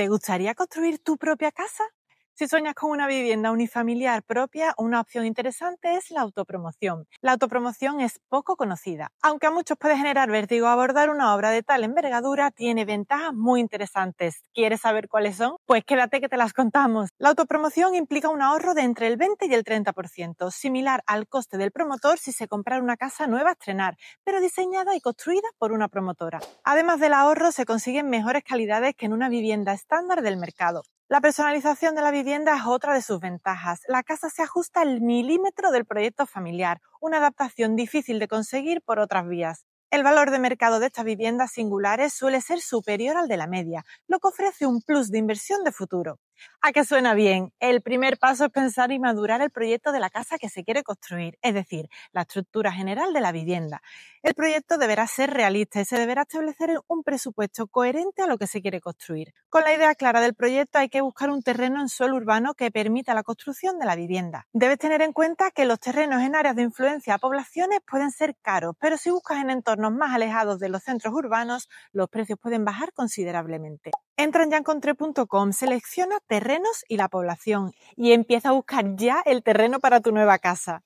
¿Te gustaría construir tu propia casa? Si sueñas con una vivienda unifamiliar propia, una opción interesante es la autopromoción. La autopromoción es poco conocida. Aunque a muchos puede generar vértigo abordar una obra de tal envergadura, tiene ventajas muy interesantes. ¿Quieres saber cuáles son? Pues quédate que te las contamos. La autopromoción implica un ahorro de entre el 20 y el 30%, similar al coste del promotor si se comprara una casa nueva a estrenar, pero diseñada y construida por una promotora. Además del ahorro, se consiguen mejores calidades que en una vivienda estándar del mercado. La personalización de la vivienda es otra de sus ventajas. La casa se ajusta al milímetro del proyecto familiar, una adaptación difícil de conseguir por otras vías. El valor de mercado de estas viviendas singulares suele ser superior al de la media, lo que ofrece un plus de inversión de futuro a qué suena bien. El primer paso es pensar y madurar el proyecto de la casa que se quiere construir, es decir, la estructura general de la vivienda. El proyecto deberá ser realista y se deberá establecer un presupuesto coherente a lo que se quiere construir. Con la idea clara del proyecto hay que buscar un terreno en suelo urbano que permita la construcción de la vivienda. Debes tener en cuenta que los terrenos en áreas de influencia a poblaciones pueden ser caros, pero si buscas en entornos más alejados de los centros urbanos, los precios pueden bajar considerablemente. Entra en yancontré.com, selecciona terrenos y la población y empieza a buscar ya el terreno para tu nueva casa.